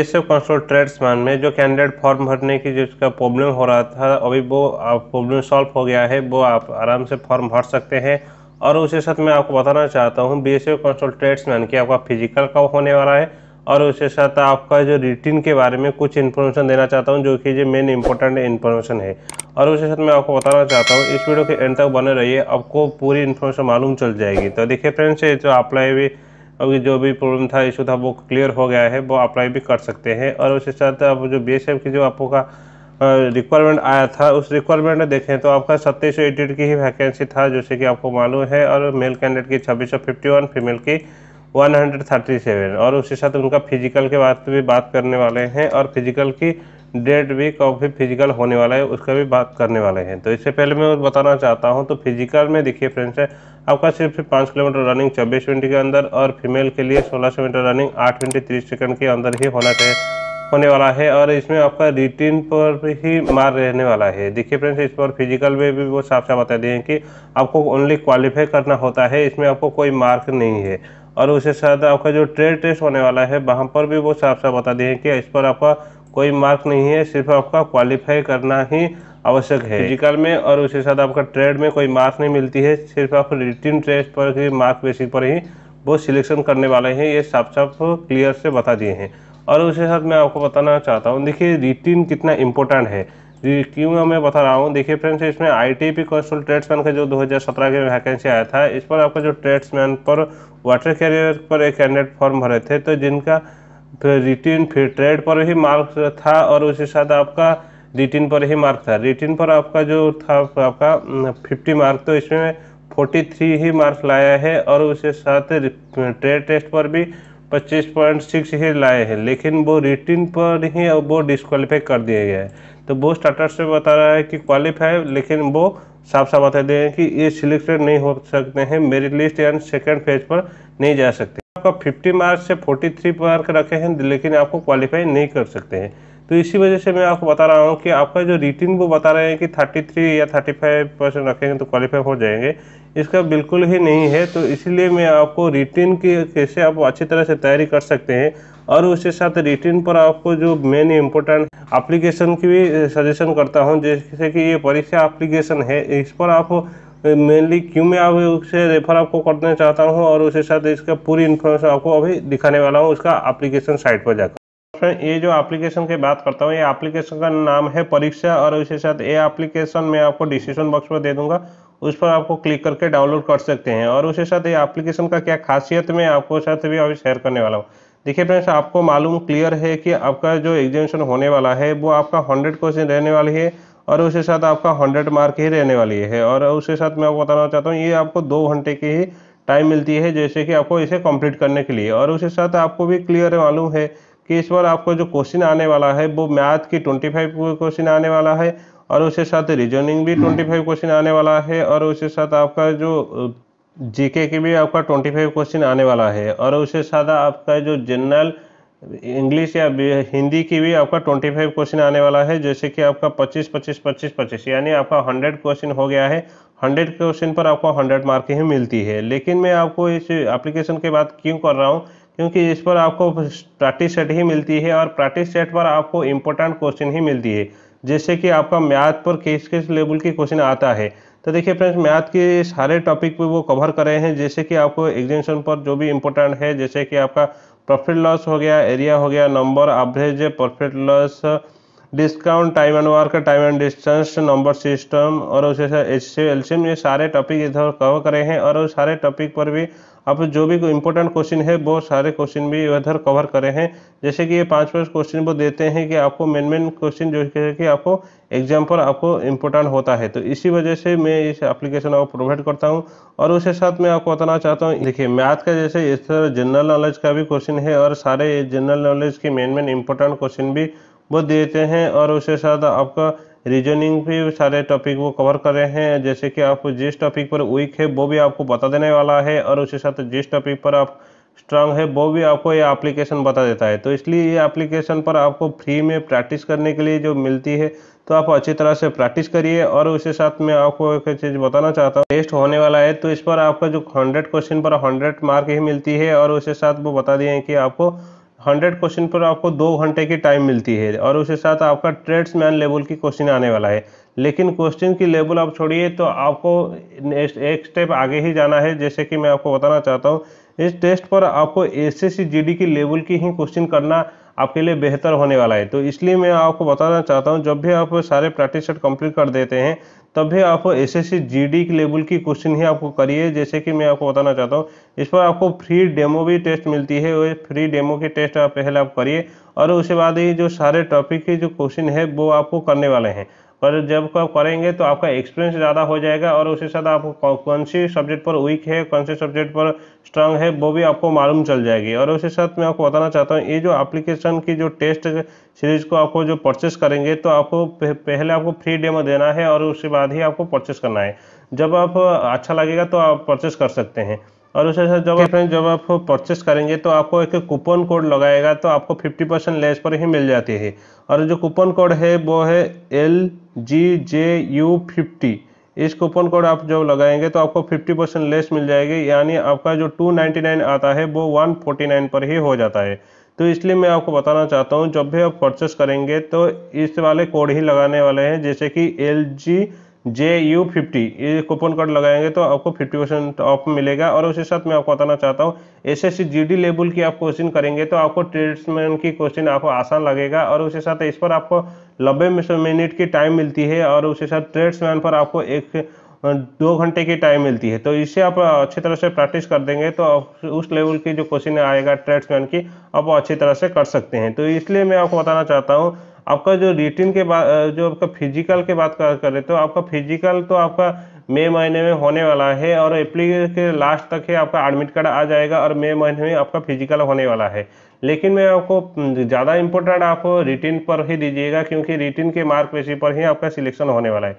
किससे console tradesman में जो कैंडिडेट फॉर्म भरने की जिसका प्रॉब्लम हो रहा था अभी वो प्रॉब्लम सॉल्व हो गया है वो आप आराम से फॉर्म भर सकते हैं और उसके साथ मैं आपको बताना चाहता हूँ बी एस कंसोल ट्रेड्समैन की आपका फिजिकल कब होने वाला है और उसके साथ आपका जो रिटिन के बारे में कुछ इन्फॉर्मेशन देना चाहता हूँ जो कि ये मेन इंपॉर्टेंट इन्फॉर्मेशन है और उसके साथ मैं आपको बताना चाहता हूँ इस वीडियो के एंड तक बने रहिए आपको पूरी इन्फॉर्मेशन मालूम चल जाएगी तो देखिए फ्रेंड्स ये जो अप्लाई भी अभी जो भी प्रॉब्लम था इशू था वो क्लियर हो गया है वो अप्लाई भी कर सकते हैं और उसके साथ आप जो बी एस एफ की जो आपको का रिक्वायरमेंट आया था उस रिक्वायरमेंट में देखें तो आपका सत्ताईस सौ एट की ही वैकेंसी था जैसे कि आपको मालूम है और मेल कैंडिडेट की छब्बीस सौ फिफ्टी वन फीमेल की वन हंड्रेड थर्टी सेवन और उसके साथ उनका फिजिकल के बात भी बात करने वाले हैं और फिजिकल की डेढ़ वीक और भी फिजिकल होने वाला है उसका भी बात करने वाले हैं तो इससे पहले मैं बताना चाहता हूँ तो फिजिकल में देखिए फ्रेंड्स है आपका सिर्फ पाँच किलोमीटर रनिंग छब्बीस मिनट के अंदर और फीमेल के लिए सोलह सौ मीटर रनिंग आठ मिनट तीस सेकंड के अंदर ही होना चाहिए होने वाला है और इसमें आपका रिटीन पर ही मार रहने वाला है देखिए फ्रेंड्स इस पर फिजिकल में भी वो साफ साफ बता दिए हैं कि आपको ओनली क्वालिफाई करना होता है इसमें आपको कोई मार्क नहीं है और उसके साथ आपका जो ट्रेड टेस्ट होने वाला है वहाँ पर भी वो साफ साफ बता दिए हैं कि इस पर आपका कोई मार्क नहीं है सिर्फ आपका क्वालिफाई करना ही आवश्यक है फिजिकल में और उसके साथ आपका ट्रेड में कोई मार्क्स नहीं मिलती है सिर्फ आप रिटिन टेस्ट पर ही मार्क बेसिक पर ही वो सिलेक्शन करने वाले हैं ये साफ साफ क्लियर से बता दिए हैं और उसके साथ मैं आपको बताना चाहता हूँ देखिए रिटिन कितना इम्पोर्टेंट है क्यों मैं बता रहा हूँ देखिए फ्रेंड्स इसमें I T P constable tradesman का जो 2017 के वैकेंसी आया था इस पर आपका जो ट्रेड्समैन पर वाटर कैरियर पर एक कैंडिडेट फॉर्म भरे थे तो जिनका रिटिन फिर ट्रेड पर ही मार्क था और उसके साथ आपका रिटिन पर ही मार्क था रिटिन पर आपका जो था आपका फिफ्टी हम्म, मार्क तो इसमें फोर्टी थ्री ही मार्क लाया है और उसके साथ ट्रेड टेस्ट पर भी पच्चीस पॉइंट सिक्स ही लाए हैं लेकिन वो रिटिन पर ही वो डिस्कालीफाई कर दिया गया है तो वो स्टार्टर से बता रहा है कि क्वालिफाई लेकिन वो साफ साफ बता दिए कि ये सिलेक्टेड नहीं हो सकते हैं merit list and second phase पर नहीं जा सकते आपका 50 मार्क्स से 43 मार्क रखे हैं लेकिन आपको क्वालिफाई नहीं कर सकते हैं तो इसी वजह से मैं आपको बता रहा हूँ कि आपका जो रिटिन वो बता रहे हैं कि 33 या 35 परसेंट रखेंगे तो क्वालिफाई हो जाएंगे इसका बिल्कुल ही नहीं है तो इसीलिए मैं आपको रिटिन की कैसे आप अच्छी तरह से तैयारी कर सकते हैं और उसके साथ रिटिन पर आपको जो मेन इम्पोर्टेंट एप्लीकेशन की भी सजेशन करता हूँ जैसे कि ये परीक्षा एप्लीकेशन है इस पर आप मेनली क्यों मैं आप उसे रेफर आपको करना चाहता हूँ और उसके साथ इसका पूरी इन्फॉर्मेशन आपको अभी दिखाने वाला हूँ उसका एप्लीकेशन साइट पर जाकर ये जो एप्लीकेशन की बात करता हूँ ये एप्लीकेशन का नाम है परीक्षा और उसके साथ ये एप्लीकेशन मैं आपको डिसीजन बॉक्स में दे दूंगा उस पर आपको क्लिक करके डाउनलोड कर सकते हैं और उसके साथ ये एप्लीकेशन का क्या खासियत मैं आपको साथ भी अभी शेयर करने वाला हूँ देखिए फ्रेंड्स आपको मालूम क्लियर है कि आपका जो एग्जामिनेशन होने वाला है वो आपका हंड्रेड क्वेश्चन रहने वाली है और उसके साथ आपका हंड्रेड मार्क ही रहने वाली है और उसके साथ मैं आपको बताना चाहता हूँ ये आपको दो घंटे की ही टाइम मिलती है जैसे कि आपको इसे कंप्लीट करने के लिए और उसके साथ आपको भी क्लियर मालूम है कि इस बार आपको जो क्वेश्चन आने वाला है वो मैथ की ट्वेंटी फाइव क्वेश्चन आने वाला है और उसके साथ रीजनिंग भी ट्वेंटी फाइव क्वेश्चन आने वाला है और उसके साथ आपका जो जीके के भी आपका ट्वेंटी फाइव क्वेश्चन आने वाला है और उसके साथ आपका जो जनरल इंग्लिश या हिंदी की भी आपका 25 क्वेश्चन आने वाला है जैसे कि आपका 25 25 25 25 यानी आपका 100 क्वेश्चन हो गया है 100 क्वेश्चन पर आपको 100 मार्क ही मिलती है लेकिन मैं आपको इस एप्लीकेशन के बाद क्यों कर रहा हूँ क्योंकि इस पर आपको प्रैक्टिस सेट ही मिलती है और प्रैक्टिस सेट पर आपको इम्पोर्टेंट क्वेश्चन ही मिलती है जैसे कि आपका मैथ पर किस किस लेवल की क्वेश्चन आता है तो देखिए फ्रेंड्स मैथ के सारे टॉपिक पे वो कवर कर रहे हैं जैसे कि आपको एग्जामेशन पर जो भी इम्पोर्टेंट है जैसे कि आपका प्रॉफिट लॉस हो गया एरिया हो गया number average profit loss discount time and work time and distance number system और उसे एच सी एल ये सारे टॉपिक इधर कवर करे हैं और सारे टॉपिक पर भी आप जो भी इंपॉर्टेंट क्वेश्चन है वो सारे क्वेश्चन भी इधर कवर करे हैं जैसे कि ये पाँच पाँच क्वेश्चन वो देते हैं कि आपको मेन मेन क्वेश्चन जो है कि आपको एग्जाम पर आपको इम्पोर्टेंट होता है तो इसी वजह से मैं इस एप्लीकेशन आपको प्रोवाइड करता हूँ और उसके साथ मैं आपको बताना चाहता हूँ देखिए मैथ का जैसे इस तरह जनरल नॉलेज का भी क्वेश्चन है और सारे जनरल नॉलेज के मेन मेन इंपॉर्टेंट क्वेश्चन भी वो देते हैं और उसके साथ आपका रीजनिंग भी सारे टॉपिक वो कवर कर रहे हैं जैसे कि आप जिस टॉपिक पर वीक है वो भी आपको बता देने वाला है और उसके साथ जिस टॉपिक पर आप स्ट्रांग है वो भी आपको ये एप्लीकेशन बता देता है तो इसलिए ये एप्लीकेशन पर आपको फ्री में प्रैक्टिस करने के लिए जो मिलती है तो आप अच्छी तरह से प्रैक्टिस करिए और उसके साथ मैं आपको एक चीज़ बताना चाहता हूँ टेस्ट होने वाला है तो इस पर आपका जो हंड्रेड क्वेश्चन पर हंड्रेड मार्क ही मिलती है और उसके साथ वो बता दिए कि आपको हंड्रेड क्वेश्चन पर आपको दो घंटे की टाइम मिलती है और उसके साथ आपका ट्रेड्समैन लेवल की क्वेश्चन आने वाला है लेकिन क्वेश्चन की लेवल आप छोड़िए तो आपको एक स्टेप आगे ही जाना है जैसे कि मैं आपको बताना चाहता हूँ इस टेस्ट पर आपको एस एस की लेवल की ही क्वेश्चन करना आपके लिए बेहतर होने वाला है तो इसलिए मैं आपको बताना चाहता हूँ जब भी आप सारे प्रैक्टिस सेट कंप्लीट कर देते हैं तब भी आप एस एस के लेवल की क्वेश्चन ही आपको करिए जैसे कि मैं आपको बताना चाहता हूँ इस पर आपको फ्री डेमो भी टेस्ट मिलती है वो फ्री डेमो के टेस्ट आप पहले आप करिए और उसके बाद ही जो सारे टॉपिक के जो क्वेश्चन है वो आपको करने वाले हैं पर जब आप करेंगे तो आपका एक्सपीरियंस ज़्यादा हो जाएगा और उसके साथ आप कौन सी सब्जेक्ट पर वीक है कौन से सब्जेक्ट पर स्ट्रांग है वो भी आपको मालूम चल जाएगी और उसके साथ मैं आपको बताना चाहता हूँ ये जो एप्लीकेशन की जो टेस्ट सीरीज को आपको जो परचेस करेंगे तो आपको पहले आपको फ्री डेमो देना है और उसके बाद ही आपको परचेस करना है जब आप अच्छा लगेगा तो आप परचेस कर सकते हैं और उसके साथ जब आप जब आप परचेस करेंगे तो आपको एक कूपन कोड लगाएगा तो आपको 50 परसेंट लेस पर ही मिल जाती है और जो कूपन कोड है वो है L G J U fifty इस कूपन कोड आप जब लगाएंगे तो आपको 50 परसेंट लेस मिल जाएगी यानी आपका जो 299 आता है वो 149 पर ही हो जाता है तो इसलिए मैं आपको बताना चाहता हूँ जब भी आप परचेस करेंगे तो इस वाले कोड ही लगाने वाले हैं जैसे कि L G J U fifty ये कूपन कोड लगाएंगे तो आपको फिफ्टी परसेंट ऑफ मिलेगा और उसी साथ मैं आपको बताना चाहता हूँ एस एस सी लेवल की आप क्वेश्चन करेंगे तो आपको ट्रेड्समैन की क्वेश्चन आपको आसान लगेगा और उसी साथ इस पर आपको नब्बे मिनट की टाइम मिलती है और उसी साथ ट्रेड्समैन पर आपको एक दो घंटे की टाइम मिलती है तो इससे आप अच्छी तरह से प्रैक्टिस कर देंगे तो उस लेवल की जो क्वेश्चन आएगा ट्रेड्समैन की आप अच्छी तरह से कर सकते हैं तो इसलिए मैं आपको बताना चाहता हूँ आपका जो रिटिन के बाद जो आपका फिजिकल के बात करें तो आपका फिजिकल तो आपका मई महीने में होने वाला है और अप्रैल के लास्ट तक ही आपका एडमिट कार्ड आ जाएगा और मई महीने में आपका फिजिकल होने वाला है लेकिन मैं आपको ज़्यादा इम्पोर्टेंट आप रिटिन पर ही दीजिएगा क्योंकि रिटिन के मार्क पेशी पर ही आपका सिलेक्शन होने वाला है